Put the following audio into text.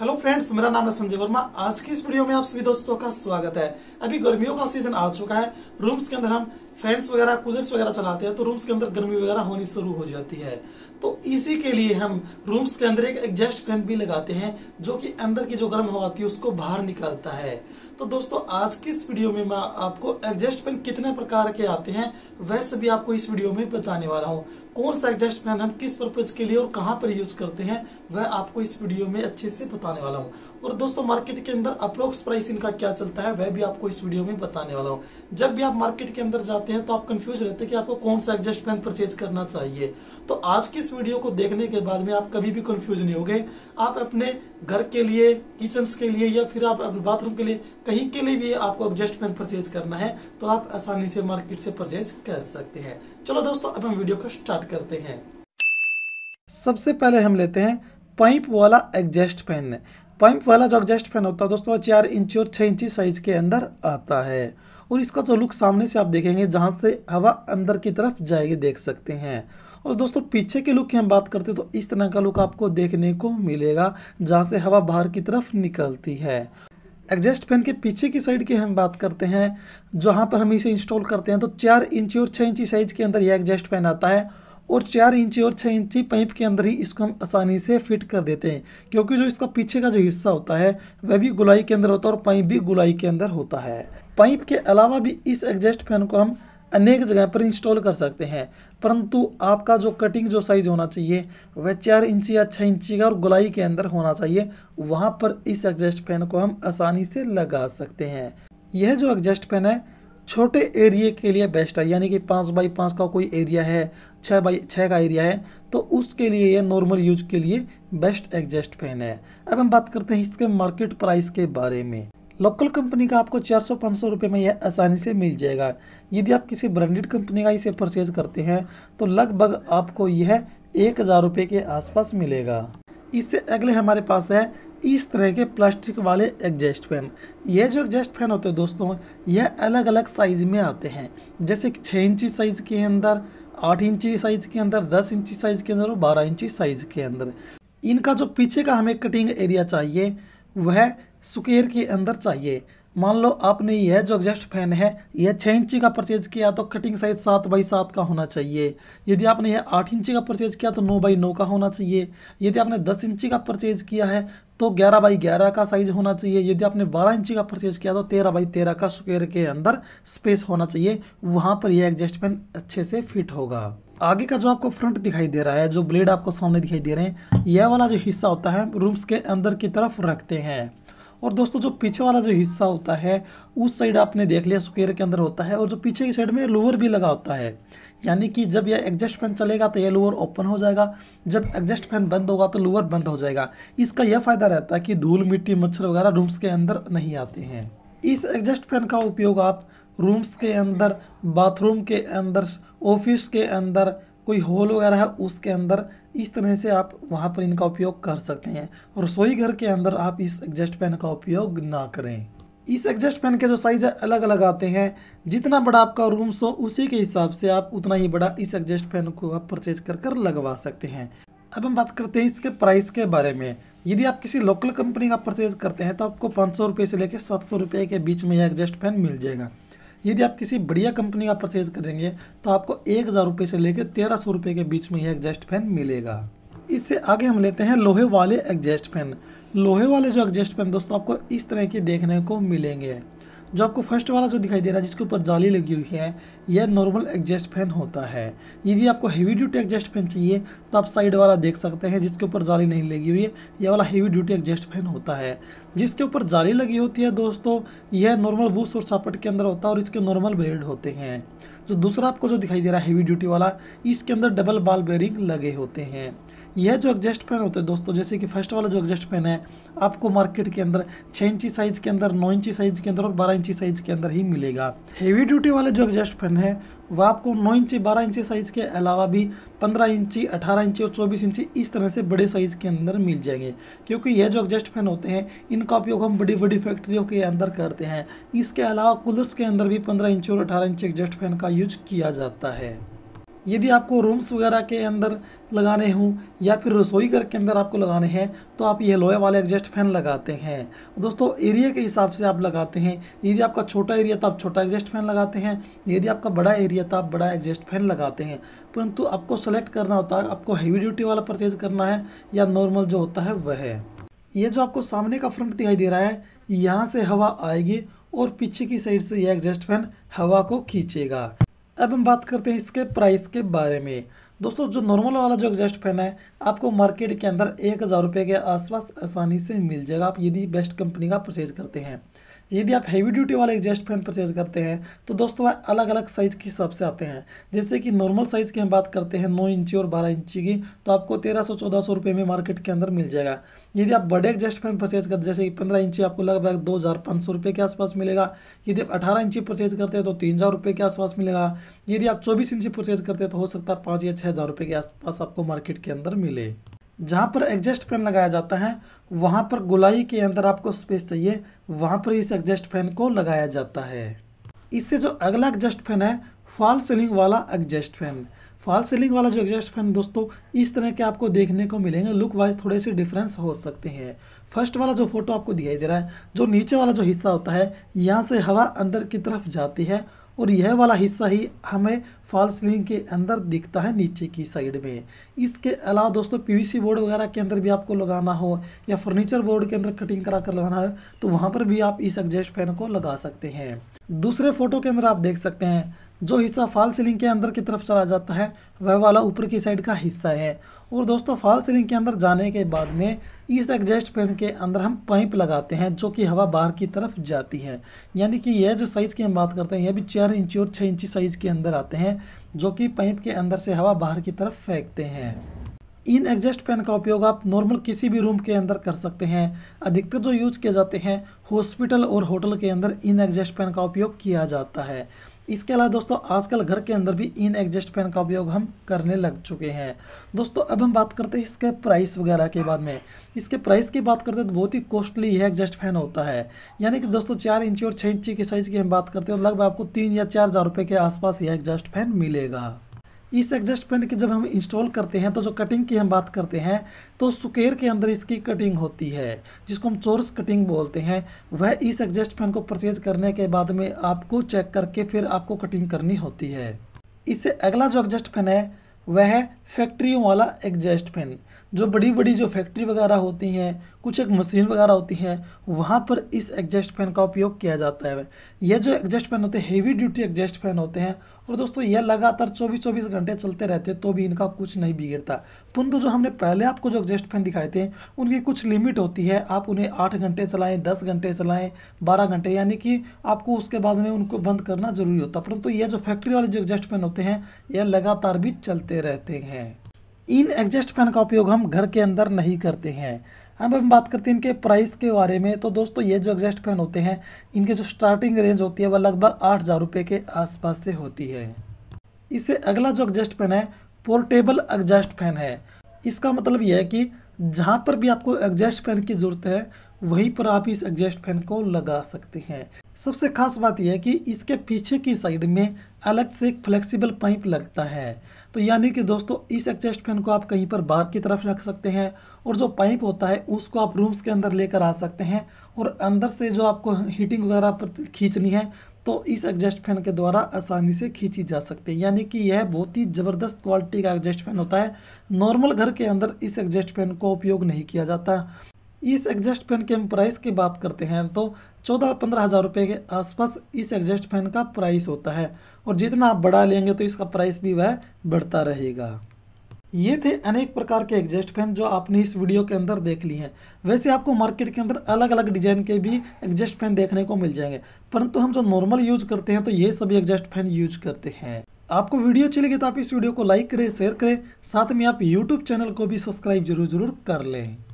hello friends मेरा नाम है संजय वर्मा आज की इस वीडियो में आप सभी दोस्तों का स्वागत है अभी गर्मियों का सीजन आ चुका है रूम्स के अंदर हम फैंस वगैरह कूलर्स वगैरह चलाते हैं तो रूम्स के अंदर गर्मी वगैरह होनी शुरू हो जाती है तो इसी के लिए हम रूम्स के अंदर एक एग्जस्ट फैन भी लगाते हैं जो कि अंदर की जो गर्म हवा आती है उसको बाहर निकालता है तो दोस्तों आज की इस वीडियो में मैं आपको एग्जस्ट फैन कितने प्रकार के आते हैं वैसे भी आपको इस वीडियो में बताने वाला हूँ कौन सा एग्जस्ट फैन हम किस पर्पज के लिए और कहाँ पर यूज करते हैं वह आपको इस वीडियो में अच्छे से बताने वाला हूँ और दोस्तों मार्केट के अंदर अप्रोक्स प्राइस इनका क्या चलता है वह भी आपको इस वीडियो में बताने वाला हूँ जब भी आप मार्केट के अंदर जाते आते हैं तो आप कंफ्यूज रहते हैं कि आपको कौन सा एडजस्ट फैन परचेज करना चाहिए तो आज की इस वीडियो को देखने के बाद में आप कभी भी कंफ्यूज नहीं होंगे आप अपने घर के लिए किचन के लिए या फिर आप अपने बाथरूम के लिए कहीं के लिए भी आपको एडजस्ट फैन परचेज करना है तो आप आसानी से मार्केट से परचेज कर सकते हैं चलो दोस्तों अब हम वीडियो को स्टार्ट करते हैं सबसे पहले हम लेते हैं पाइप वाला एग्जस्ट फैन पाइप वाला जो एग्जस्ट फैन होता है दोस्तों चार इंच और छः इंची साइज के अंदर आता है और इसका जो लुक सामने से आप देखेंगे जहाँ से हवा अंदर की तरफ जाएगी देख सकते हैं और दोस्तों पीछे के लुक की हम बात करते हैं तो इस तरह का लुक आपको देखने को मिलेगा जहाँ से हवा बाहर की तरफ निकलती है एग्जस्ट फैन के पीछे की साइड की हम बात करते हैं जहाँ पर हम इसे इंस्टॉल करते हैं तो चार इंची और छः इंची साइज़ के अंदर यह एग्जस्ट फैन आता है और चार इंची और छः इंची पाइप के अंदर ही इसको हम आसानी से फिट कर देते हैं क्योंकि जो इसका पीछे का जो हिस्सा होता है वह भी गुलाई के अंदर होता है और पाइप भी गुलाई के अंदर होता है पाइप के अलावा भी इस एग्जस्ट फैन को हम अनेक जगह पर इंस्टॉल कर सकते हैं परंतु आपका जो कटिंग जो साइज़ होना चाहिए वह चार इंची या छः इंची का और गुलाई के अंदर होना चाहिए वहाँ पर इस एग्जस्ट फैन को हम आसानी से लगा सकते हैं यह जो एग्जस्ट फैन है छोटे एरिए के लिए बेस्ट है यानी कि पाँच बाई पाँच का कोई एरिया है छः बाई छः का एरिया है तो उसके लिए यह नॉर्मल यूज के लिए बेस्ट एग्जस्ट फैन है अब हम बात करते हैं इसके मार्केट प्राइस के बारे में लोकल कंपनी का आपको चार सौ पाँच सौ रुपये में यह आसानी से मिल जाएगा यदि आप किसी ब्रांडेड कंपनी का इसे परचेज करते हैं तो लगभग आपको यह एक हज़ार रुपये के आसपास मिलेगा इससे अगले हमारे पास है इस तरह के प्लास्टिक वाले एग्जस्ट फैन ये जो एग्जस्ट फैन होते हैं दोस्तों यह अलग अलग साइज़ में आते हैं जैसे छः इंची साइज़ के अंदर आठ इंची साइज़ के अंदर दस इंची साइज़ के अंदर और बारह इंची साइज़ के अंदर इनका जो पीछे का हमें कटिंग एरिया चाहिए वह स्क्वेयर के अंदर चाहिए मान लो आपने यह जो एग्जस्ट फैन है यह छः इंची का परचेज किया तो कटिंग साइज सात बाई सात का होना चाहिए यदि आपने यह आठ इंची का परचेज किया तो नौ बाई नौ का होना चाहिए यदि आपने दस इंची का परचेज किया है तो ग्यारह बाई ग्यारह का साइज होना चाहिए यदि आपने बारह इंची का परचेज किया तो तेरह बाई तेरह का स्क्वेयर के अंदर स्पेस होना चाहिए वहाँ पर यह फैन अच्छे से फिट होगा आगे का जो आपको फ्रंट दिखाई दे रहा है जो ब्लेड आपको सामने दिखाई दे रहे हैं यह वाला जो हिस्सा होता है रूम्स के अंदर की तरफ रखते हैं और दोस्तों जो पीछे वाला जो हिस्सा होता है उस साइड आपने देख लिया स्क्वेयर के अंदर होता है और जो पीछे की साइड में लोअर भी लगा होता है यानी कि जब यह एडजस्ट फैन चलेगा तो यह लोअर ओपन हो जाएगा जब एडजस्ट फैन बंद होगा तो लोअर बंद हो जाएगा इसका यह फ़ायदा रहता है कि धूल मिट्टी मच्छर वगैरह रूम्स के अंदर नहीं आते हैं इस एडजस्ट फैन का उपयोग आप रूम्स के अंदर बाथरूम के अंदर ऑफिस के अंदर कोई हॉल वगैरह है उसके अंदर इस तरह से आप वहाँ पर इनका उपयोग कर सकते हैं और रसोई घर के अंदर आप इस एग्जस्ट फैन का उपयोग ना करें इस एग्जस्ट फैन के जो साइज़ है अलग अलग आते हैं जितना बड़ा आपका रूम्स हो उसी के हिसाब से आप उतना ही बड़ा इस एग्जस्ट फैन को आप परचेज कर कर लगवा सकते हैं अब हम बात करते हैं इसके प्राइस के बारे में यदि आप किसी लोकल कंपनी का परचेज करते हैं तो आपको पाँच सौ से लेकर सात सौ के बीच में यह एग्जस्ट फैन मिल जाएगा यदि आप किसी बढ़िया कंपनी का परचेज करेंगे तो आपको एक हज़ार रुपये से लेकर तेरह सौ रुपये के बीच में यह एग्जस्ट फैन मिलेगा इससे आगे हम लेते हैं लोहे वाले एग्जस्ट फैन लोहे वाले जो एग्जस्ट फैन दोस्तों आपको इस तरह के देखने को मिलेंगे जो आपको फर्स्ट वाला जो दिखाई दे रहा है जिसके ऊपर जाली लगी हुई है यह नॉर्मल एग्जस्ट फैन होता है यदि आपको हैवी ड्यूटी एग्जस्ट फैन चाहिए तो आप साइड वाला देख सकते हैं जिसके ऊपर जाली नहीं लगी हुई है यह वाला हैवी ड्यूटी एग्जस्ट फैन होता है जिसके ऊपर जाली लगी होती है दोस्तों यह नॉर्मल बूस और सापट के अंदर होता है और इसके नॉर्मल ब्लेड होते हैं जो दूसरा आपको जो दिखाई दे रहा है हैवी ड्यूटी वाला इसके अंदर डबल बाल बेरिंग लगे होते हैं यह जो एग्जस्ट पेन होता है दोस्तों जैसे कि फर्स्ट वाला जो एग्जस्ट पेन है आपको मार्केट के अंदर छः इंची साइज़ के अंदर नौ इंची साइज़ के अंदर और बारह इंची साइज़ के अंदर ही मिलेगा हेवी ड्यूटी वाले जो एग्जस्ट पेन है वह आपको नौ इंची बारह इंची साइज़ के अलावा भी पंद्रह इंची अठारह इंची और चौबीस इंची इस तरह से बड़े साइज़ के अंदर मिल जाएंगे क्योंकि यह जो एग्जस्ट फैन होते हैं इनका उपयोग हम बड़ी बड़ी फैक्ट्रियों के अंदर करते हैं इसके अलावा कूलर्स के अंदर भी पंद्रह इंची और अठारह इंची एग्जस्ट फैन का यूज किया जाता है यदि आपको रूम्स वगैरह के अंदर लगाने हों या फिर रसोई घर के अंदर आपको लगाने हैं तो आप ये लोहे वाले एग्जस्ट फैन लगाते हैं दोस्तों एरिया के हिसाब से आप लगाते हैं यदि आपका छोटा एरिया तो आप छोटा एग्जस्ट फैन लगाते हैं यदि आपका बड़ा एरिया तो आप बड़ा एग्जस्ट फैन लगाते हैं परंतु आपको सेलेक्ट करना होता है आपको हैवी ड्यूटी वाला परचेज करना है या नॉर्मल जो होता है वह है ये जो आपको सामने का फ्रंट दिखाई दे रहा है यहाँ से हवा आएगी और पीछे की साइड से यह एग्जस्ट फैन हवा को खींचेगा अब हम बात करते हैं इसके प्राइस के बारे में दोस्तों जो नॉर्मल वाला जो एग्जस्ट फैन है आपको मार्केट के अंदर एक हज़ार रुपये के आसपास आसानी से मिल जाएगा आप यदि बेस्ट कंपनी का परचेज करते हैं यदि आप हैवी ड्यूटी वाले एग्जस्ट फैन परचेज करते हैं तो दोस्तों वह अलग अलग साइज़ के हिसाब से आते हैं जैसे कि नॉर्मल साइज़ की हम बात करते हैं नौ इंची और बारह इंची की तो आपको तेरह सौ चौदह सौ रुपये में मार्केट के अंदर मिल जाएगा यदि आप बड़े एग्जस्ट फैन परचेज करते जैसे कि पंद्रह इंची आपको लगभग दो हज़ार पाँच सौ रुपये के आसपास मिलेगा यदि आप अठारह इंची परचेज करते हैं तो तीन हज़ार रुपये के आसपास मिलेगा यदि आप चौबीस इंची परचेज करते हैं तो हो सकता है पाँच या छः हज़ार रुपये के आसपास आपको मार्केट के अंदर मिले जहाँ पर एग्जस्ट फैन लगाया जाता है वहाँ पर गुलाई के अंदर आपको स्पेस चाहिए वहाँ पर इस एग्जस्ट फैन को लगाया जाता है इससे जो अगला एग्जस्ट फैन है फॉल सीलिंग वाला एग्जस्ट फैन फॉल सीलिंग वाला जो एग्जस्ट फैन दोस्तों इस तरह के आपको देखने को मिलेंगे लुक वाइज थोड़े से डिफरेंस हो सकते हैं फर्स्ट वाला जो फोटो आपको दिखाई दे रहा है जो नीचे वाला जो हिस्सा होता है यहाँ से हवा अंदर की तरफ जाती है और यह वाला हिस्सा ही हमें फॉल सीलिंग के अंदर दिखता है नीचे की साइड में इसके अलावा दोस्तों पीवीसी बोर्ड वगैरह के अंदर भी आपको लगाना हो या फर्नीचर बोर्ड के अंदर कटिंग करा कर लगाना हो तो वहाँ पर भी आप इस एग्जेस्ट फैन को लगा सकते हैं दूसरे फोटो के अंदर आप देख सकते हैं जो हिस्सा फॉल सीलिंग के अंदर की तरफ चला जाता है वह वाला ऊपर की साइड का हिस्सा है और दोस्तों फॉल सीलिंग के अंदर जाने के बाद में इस एग्जस्ट फैन के अंदर हम पाइप लगाते हैं जो कि हवा बाहर की तरफ जाती है यानी कि यह जो साइज़ की हम बात करते हैं यह भी चार इंची और छः इंची साइज़ के अंदर आते हैं जो कि पाइप के अंदर से हवा बाहर की तरफ फेंकते हैं इन एग्जस्ट फैन का उपयोग आप नॉर्मल किसी भी रूम के अंदर कर सकते हैं अधिकतर जो यूज किए जाते हैं हॉस्पिटल और होटल के अंदर इन एग्जस्ट फैन का उपयोग किया जाता है इसके अलावा दोस्तों आजकल घर के अंदर भी इन एग्जस्ट फैन का उपयोग हम करने लग चुके हैं दोस्तों अब हम बात करते हैं इसके प्राइस वगैरह के बाद में इसके प्राइस की बात करते हैं तो बहुत ही कॉस्टली यह एग्जस्ट फैन होता है यानी कि दोस्तों चार इंची और छः इंची के साइज़ की हम बात करते हैं लगभग आपको तीन या चार हज़ार रुपये के आसपास यह एग्जस्ट फैन मिलेगा इस एग्जस्ट पेन की जब हम इंस्टॉल करते हैं तो जो कटिंग की हम बात करते हैं तो सुकेर के अंदर इसकी कटिंग होती है जिसको हम चोर्स कटिंग बोलते हैं वह इस एग्जस्ट पेन को परचेज करने के बाद में आपको चेक करके फिर आपको कटिंग करनी होती है इससे अगला जो एग्जस्ट पेन है वह फैक्ट्रियों वाला एग्जस्ट फैन जो बड़ी बड़ी जो फैक्ट्री वगैरह होती हैं कुछ एक मशीन वगैरह होती है वहाँ पर इस एग्जस्ट फैन का उपयोग किया जाता है यह जो एग्जस्ट पेन होते हैं हेवी ड्यूटी एग्जस्ट फैन होते हैं और दोस्तों यह लगातार चौबीस चौबीस घंटे चलते रहते तो भी इनका कुछ नहीं बिगड़ता परंतु जो हमने पहले आपको जो एग्जेस्ट फैन दिखाए थे उनकी कुछ लिमिट होती है आप उन्हें आठ घंटे चलाएं दस घंटे चलाएं बारह घंटे यानी कि आपको उसके बाद में उनको बंद करना जरूरी होता परंतु यह जो फैक्ट्री वाले जो एग्जेस्ट फैन होते हैं यह लगातार भी चलते रहते हैं इन एग्जेस्ट फैन का उपयोग हम घर के अंदर नहीं करते हैं अब हम बात करते हैं इनके प्राइस के बारे में तो दोस्तों ये जो एग्जस्ट फैन होते हैं इनके जो स्टार्टिंग रेंज होती है वह लगभग आठ हज़ार रुपये के आसपास से होती है इससे अगला जो एग्जस्ट फैन है पोर्टेबल एग्जस्ट फैन है इसका मतलब यह है कि जहाँ पर भी आपको एग्जस्ट फैन की ज़रूरत है वहीं पर आप इस एग्जस्ट फैन को लगा सकते हैं सबसे खास बात यह है कि इसके पीछे की साइड में अलग से एक फ्लेक्सिबल पाइप लगता है तो यानी कि दोस्तों इस एग्जस्ट फैन को आप कहीं पर बाहर की तरफ रख सकते हैं और जो पाइप होता है उसको आप रूम्स के अंदर लेकर आ सकते हैं और अंदर से जो आपको हीटिंग वगैरह पर खींचनी है तो इस एग्जस्ट फैन के द्वारा आसानी से खींची जा सकती है यानी कि यह बहुत ही ज़बरदस्त क्वालिटी का एग्जस्ट फैन होता है नॉर्मल घर के अंदर इस एग्जस्ट फैन को उपयोग नहीं किया जाता इस एग्जस्ट फैन के हम प्राइस की बात करते हैं तो चौदह पंद्रह हज़ार रुपये के आसपास इस एग्जस्ट फैन का प्राइस होता है और जितना आप बढ़ा लेंगे तो इसका प्राइस भी वह बढ़ता रहेगा ये थे अनेक प्रकार के एग्जस्ट फैन जो आपने इस वीडियो के अंदर देख ली हैं वैसे आपको मार्केट के अंदर अलग अलग डिज़ाइन के भी एग्जस्ट फैन देखने को मिल जाएंगे परंतु हम जो नॉर्मल यूज करते हैं तो ये सभी एग्जस्ट फैन यूज करते हैं आपको वीडियो अच्छी लगी तो आप इस वीडियो को लाइक करें शेयर करें साथ में आप यूट्यूब चैनल को भी सब्सक्राइब जरूर जरूर कर लें